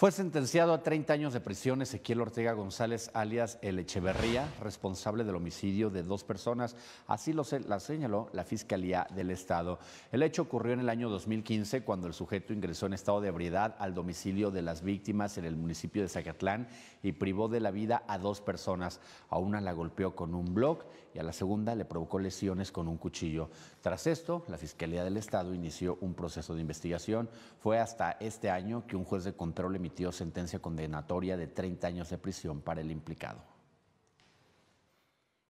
Fue sentenciado a 30 años de prisión Ezequiel Ortega González, alias El Echeverría, responsable del homicidio de dos personas. Así lo señaló la Fiscalía del Estado. El hecho ocurrió en el año 2015, cuando el sujeto ingresó en estado de ebriedad al domicilio de las víctimas en el municipio de Zacatlán y privó de la vida a dos personas. A una la golpeó con un bloc y a la segunda le provocó lesiones con un cuchillo. Tras esto, la Fiscalía del Estado inició un proceso de investigación. Fue hasta este año que un juez de control emitió sentencia condenatoria de 30 años de prisión para el implicado.